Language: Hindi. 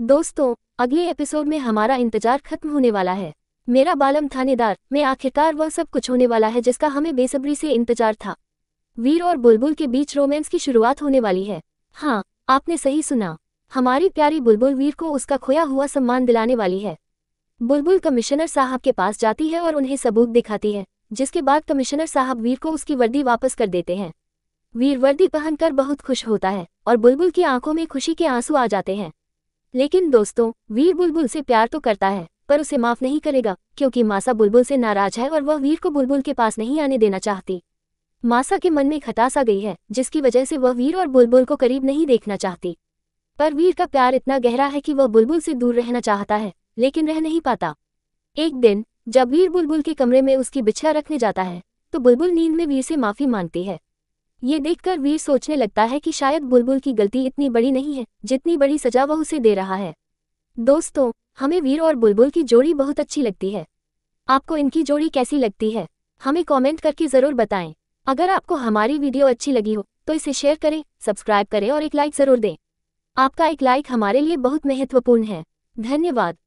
दोस्तों अगले एपिसोड में हमारा इंतजार खत्म होने वाला है मेरा बालम थानेदार में आखिरकार वह सब कुछ होने वाला है जिसका हमें बेसब्री से इंतजार था वीर और बुलबुल के बीच रोमांस की शुरुआत होने वाली है हाँ आपने सही सुना हमारी प्यारी बुलबुल वीर को उसका खोया हुआ सम्मान दिलाने वाली है बुलबुल कमिश्नर साहब के पास जाती है और उन्हें सबूत दिखाती है जिसके बाद कमिश्नर साहब वीर को उसकी वर्दी वापस कर देते हैं वीर वर्दी पहनकर बहुत खुश होता है और बुलबुल की आंखों में खुशी के आंसू आ जाते हैं लेकिन दोस्तों वीर बुलबुल से प्यार तो करता है पर उसे माफ नहीं करेगा क्योंकि मासा बुलबुल से नाराज है और वह वीर को बुलबुल के पास नहीं आने देना चाहती मासा के मन में खटास आ गई है जिसकी वजह से वह वीर और बुलबुल को करीब नहीं देखना चाहती पर वीर का प्यार इतना गहरा है कि वह बुलबुल से दूर रहना चाहता है लेकिन रह नहीं पाता एक दिन जब वीर बुलबुल के कमरे में उसकी बिछड़ा रखने जाता है तो बुलबुल नींद में वीर से माफी मांगती है ये देखकर वीर सोचने लगता है कि शायद बुलबुल की गलती इतनी बड़ी नहीं है जितनी बड़ी सजा वह उसे दे रहा है दोस्तों हमें वीर और बुलबुल की जोड़ी बहुत अच्छी लगती है आपको इनकी जोड़ी कैसी लगती है हमें कॉमेंट करके ज़रूर बताएं अगर आपको हमारी वीडियो अच्छी लगी हो तो इसे शेयर करें सब्सक्राइब करें और एक लाइक ज़रूर दें आपका एक लाइक हमारे लिए बहुत महत्वपूर्ण है धन्यवाद